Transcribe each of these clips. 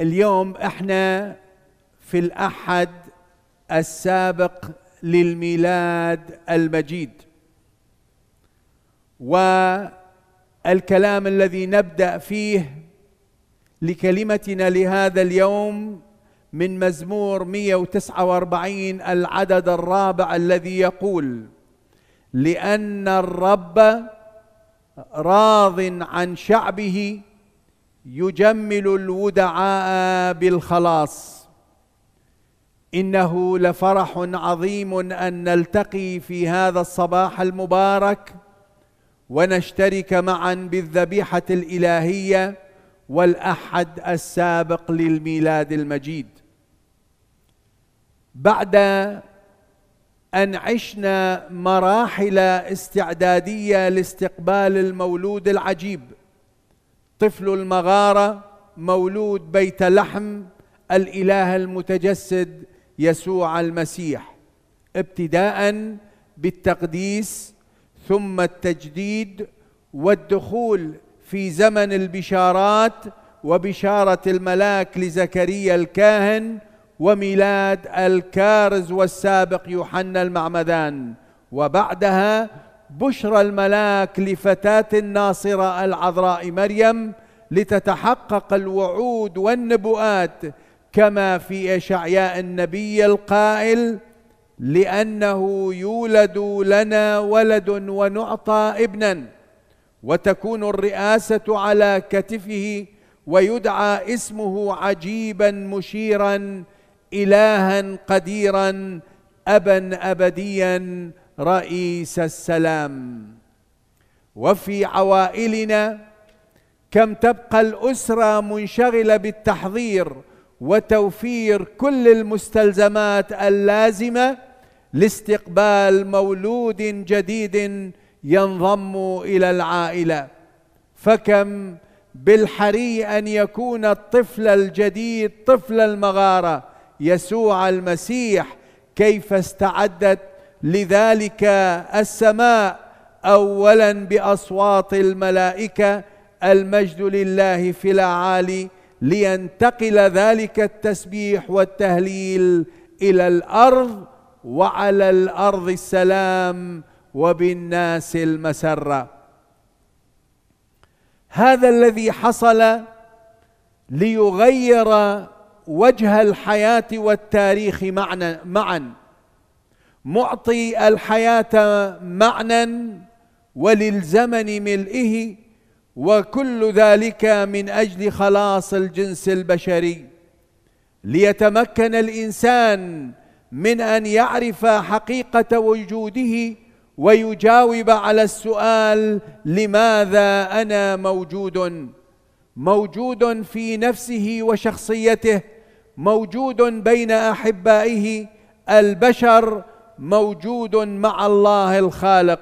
اليوم احنا في الاحد السابق للميلاد المجيد والكلام الذي نبدا فيه لكلمتنا لهذا اليوم من مزمور 149 العدد الرابع الذي يقول لان الرب راض عن شعبه يجمل الودعاء بالخلاص انه لفرح عظيم ان نلتقي في هذا الصباح المبارك ونشترك معا بالذبيحه الالهيه والاحد السابق للميلاد المجيد بعد ان عشنا مراحل استعداديه لاستقبال المولود العجيب طفل المغاره مولود بيت لحم الاله المتجسد يسوع المسيح ابتداء بالتقديس ثم التجديد والدخول في زمن البشارات وبشاره الملاك لزكريا الكاهن وميلاد الكارز والسابق يوحنا المعمدان وبعدها بشرى الملاك لفتاة الناصرة العذراء مريم لتتحقق الوعود والنبوءات كما في إشعياء النبي القائل لأنه يولد لنا ولد ونعطى ابنا وتكون الرئاسة على كتفه ويدعى اسمه عجيبا مشيرا إلها قديرا أبا أبديا رئيس السلام وفي عوائلنا كم تبقى الاسره منشغله بالتحضير وتوفير كل المستلزمات اللازمه لاستقبال مولود جديد ينضم الى العائله فكم بالحري ان يكون الطفل الجديد طفل المغاره يسوع المسيح كيف استعدت لذلك السماء اولا باصوات الملائكه المجد لله في الاعالي لينتقل ذلك التسبيح والتهليل الى الارض وعلى الارض السلام وبالناس المسره هذا الذي حصل ليغير وجه الحياه والتاريخ معنا معا معطي الحياة معنى وللزمن ملئه وكل ذلك من أجل خلاص الجنس البشري ليتمكن الإنسان من أن يعرف حقيقة وجوده ويجاوب على السؤال لماذا أنا موجود موجود في نفسه وشخصيته موجود بين أحبائه البشر موجود مع الله الخالق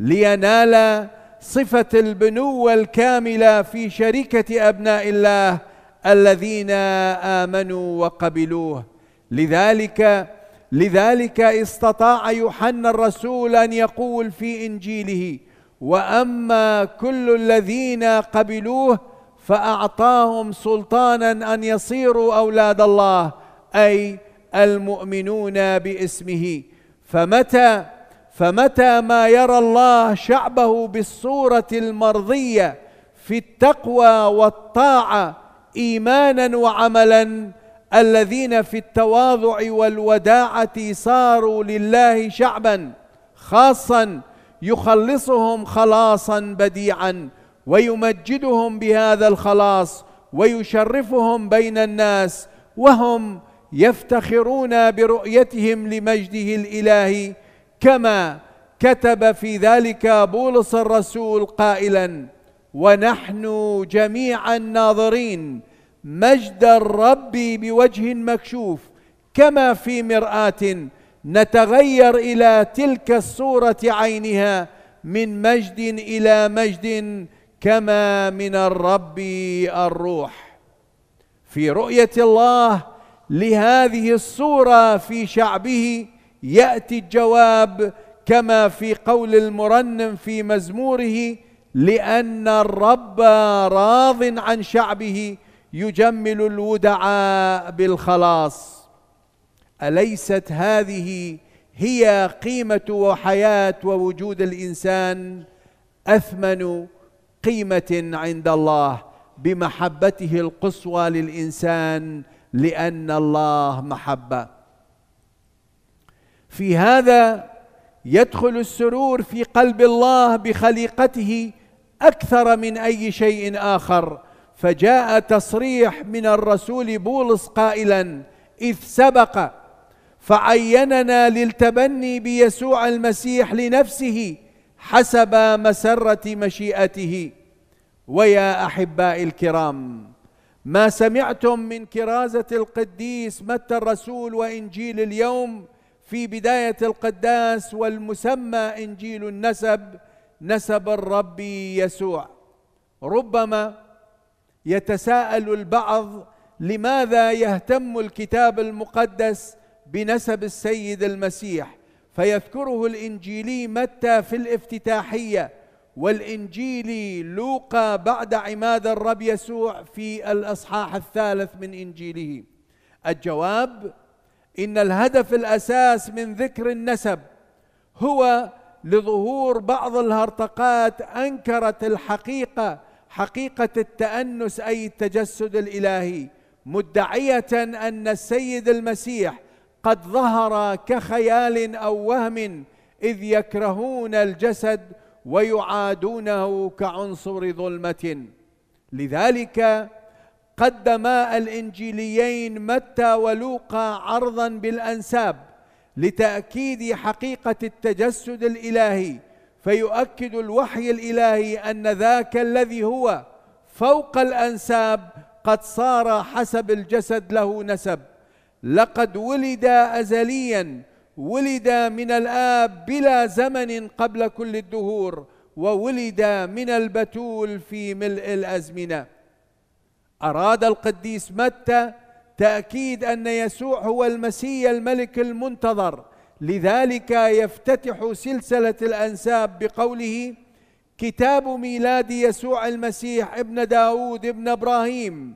لينال صفه البنوه الكامله في شركه ابناء الله الذين امنوا وقبلوه لذلك لذلك استطاع يوحنا الرسول ان يقول في انجيله واما كل الذين قبلوه فاعطاهم سلطانا ان يصيروا اولاد الله اي المؤمنون باسمه فمتى فمتى ما يرى الله شعبه بالصوره المرضيه في التقوى والطاعه ايمانا وعملا الذين في التواضع والوداعه صاروا لله شعبا خاصا يخلصهم خلاصا بديعا ويمجدهم بهذا الخلاص ويشرفهم بين الناس وهم يفتخرون برؤيتهم لمجده الالهي كما كتب في ذلك بولس الرسول قائلا ونحن جميعا ناظرين مجد الرب بوجه مكشوف كما في مراه نتغير الى تلك الصوره عينها من مجد الى مجد كما من الرب الروح في رؤيه الله لهذه الصورة في شعبه يأتي الجواب كما في قول المرنم في مزموره لأن الرب راض عن شعبه يجمل الودعاء بالخلاص أليست هذه هي قيمة وحياة ووجود الإنسان أثمن قيمة عند الله بمحبته القصوى للإنسان لأن الله محبة في هذا يدخل السرور في قلب الله بخليقته أكثر من أي شيء آخر فجاء تصريح من الرسول بولس قائلا إذ سبق فعيننا للتبني بيسوع المسيح لنفسه حسب مسرة مشيئته ويا أحبائي الكرام ما سمعتم من كرازة القديس متى الرسول وإنجيل اليوم في بداية القداس والمسمى إنجيل النسب نسب الرب يسوع ربما يتساءل البعض لماذا يهتم الكتاب المقدس بنسب السيد المسيح فيذكره الانجيلي متى في الافتتاحيه والانجيل لوقا بعد عماد الرب يسوع في الأصحاح الثالث من إنجيله الجواب إن الهدف الأساس من ذكر النسب هو لظهور بعض الهرطقات أنكرت الحقيقة حقيقة التأنس أي التجسد الإلهي مدعية أن السيد المسيح قد ظهر كخيال أو وهم إذ يكرهون الجسد ويعادونه كعنصر ظلمة لذلك قدما الإنجيليين متى ولوقا عرضا بالأنساب لتأكيد حقيقة التجسد الإلهي فيؤكد الوحي الإلهي أن ذاك الذي هو فوق الأنساب قد صار حسب الجسد له نسب لقد ولد أزلياً ولد من الآب بلا زمن قبل كل الدهور وولد من البتول في ملء الأزمنة أراد القديس متى تأكيد أن يسوع هو المسيح الملك المنتظر لذلك يفتتح سلسلة الأنساب بقوله كتاب ميلاد يسوع المسيح ابن داود ابن إبراهيم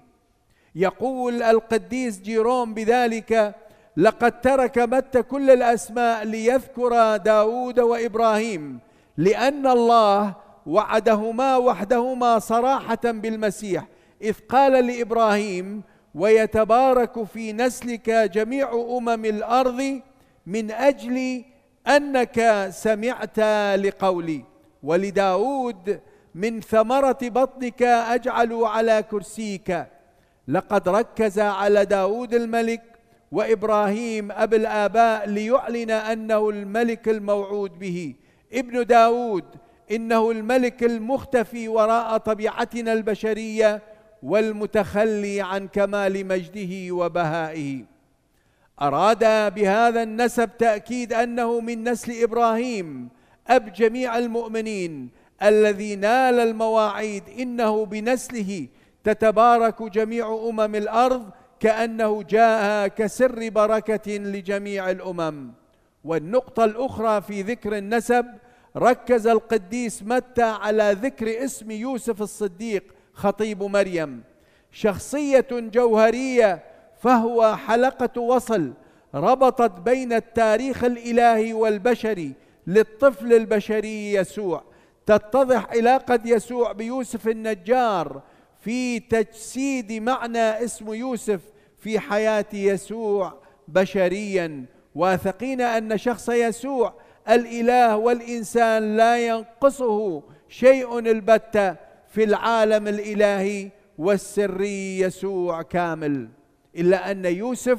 يقول القديس جيروم بذلك لقد ترك متى كل الأسماء ليذكر داود وإبراهيم لأن الله وعدهما وحدهما صراحة بالمسيح إذ قال لإبراهيم ويتبارك في نسلك جميع أمم الأرض من أجل أنك سمعت لقولي ولداود من ثمرة بطنك أجعل على كرسيك لقد ركز على داود الملك وإبراهيم أب الآباء ليعلن أنه الملك الموعود به ابن داود إنه الملك المختفي وراء طبيعتنا البشرية والمتخلي عن كمال مجده وبهائه أراد بهذا النسب تأكيد أنه من نسل إبراهيم أب جميع المؤمنين الذي نال المواعيد إنه بنسله تتبارك جميع أمم الأرض كأنه جاء كسر بركة لجميع الأمم والنقطة الأخرى في ذكر النسب ركز القديس متى على ذكر اسم يوسف الصديق خطيب مريم شخصية جوهرية فهو حلقة وصل ربطت بين التاريخ الإلهي والبشري للطفل البشري يسوع تتضح علاقة يسوع بيوسف النجار في تجسيد معنى اسم يوسف في حياه يسوع بشريا واثقين ان شخص يسوع الاله والانسان لا ينقصه شيء البته في العالم الالهي والسري يسوع كامل الا ان يوسف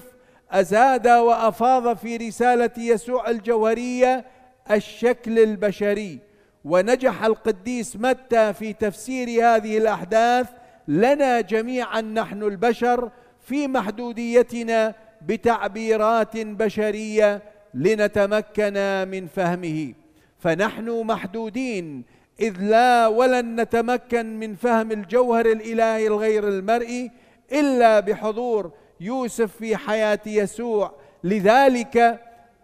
ازاد وافاض في رساله يسوع الجوهريه الشكل البشري ونجح القديس متى في تفسير هذه الاحداث لنا جميعا نحن البشر في محدوديتنا بتعبيرات بشريه لنتمكن من فهمه فنحن محدودين اذ لا ولن نتمكن من فهم الجوهر الالهي الغير المرئي الا بحضور يوسف في حياه يسوع لذلك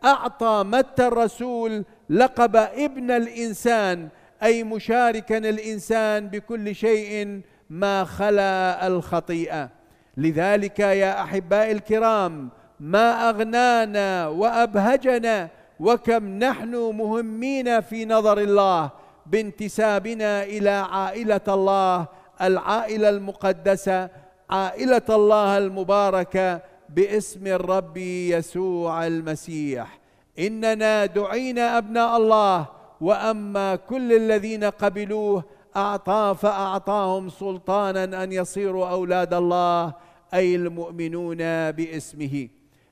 اعطى متى الرسول لقب ابن الانسان اي مشاركا الانسان بكل شيء ما خلا الخطيئه لذلك يا احبائي الكرام ما اغنانا وابهجنا وكم نحن مهمين في نظر الله بانتسابنا الى عائله الله العائله المقدسه عائله الله المباركه باسم الرب يسوع المسيح اننا دعينا ابناء الله واما كل الذين قبلوه أعطى فأعطاهم سلطانا أن يصيروا أولاد الله أي المؤمنون باسمه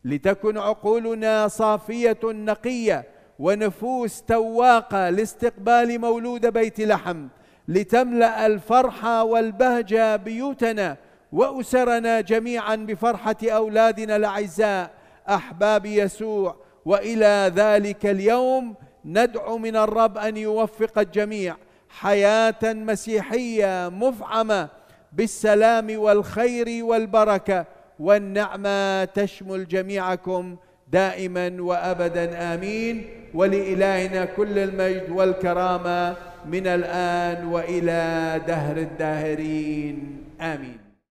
لتكن عقولنا صافية نقية ونفوس تواقة لاستقبال مولود بيت لحم لتملأ الفرحه والبهجة بيوتنا وأسرنا جميعا بفرحة أولادنا الأعزاء أحباب يسوع وإلى ذلك اليوم ندعو من الرب أن يوفق الجميع حياه مسيحيه مفعمه بالسلام والخير والبركه والنعمه تشمل جميعكم دائما وابدا امين ولالهنا كل المجد والكرامه من الان والى دهر الداهرين امين